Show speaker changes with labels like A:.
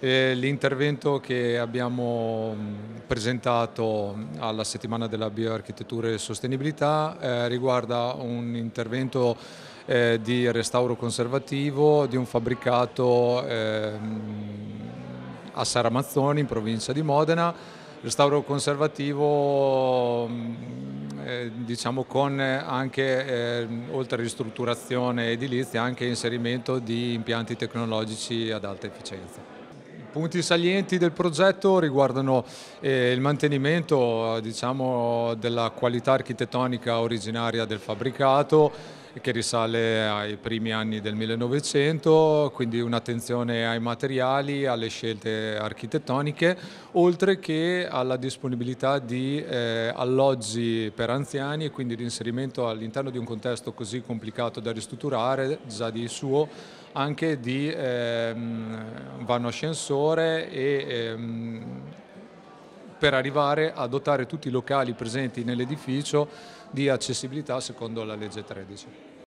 A: L'intervento che abbiamo mm, presentato alla settimana della bioarchitettura e sostenibilità eh, riguarda un intervento eh, di restauro conservativo di un fabbricato ehm, a Saramazzoni in provincia di Modena, restauro conservativo mm, eh, diciamo con anche eh, oltre a ristrutturazione edilizia anche inserimento di impianti tecnologici ad alta efficienza punti salienti del progetto riguardano eh, il mantenimento diciamo, della qualità architettonica originaria del fabbricato, che risale ai primi anni del 1900, quindi un'attenzione ai materiali, alle scelte architettoniche, oltre che alla disponibilità di eh, alloggi per anziani e quindi l'inserimento all'interno di un contesto così complicato da ristrutturare, già di suo, anche di ehm, vanno ascensore e ehm, per arrivare a dotare tutti i locali presenti nell'edificio di accessibilità secondo la legge 13.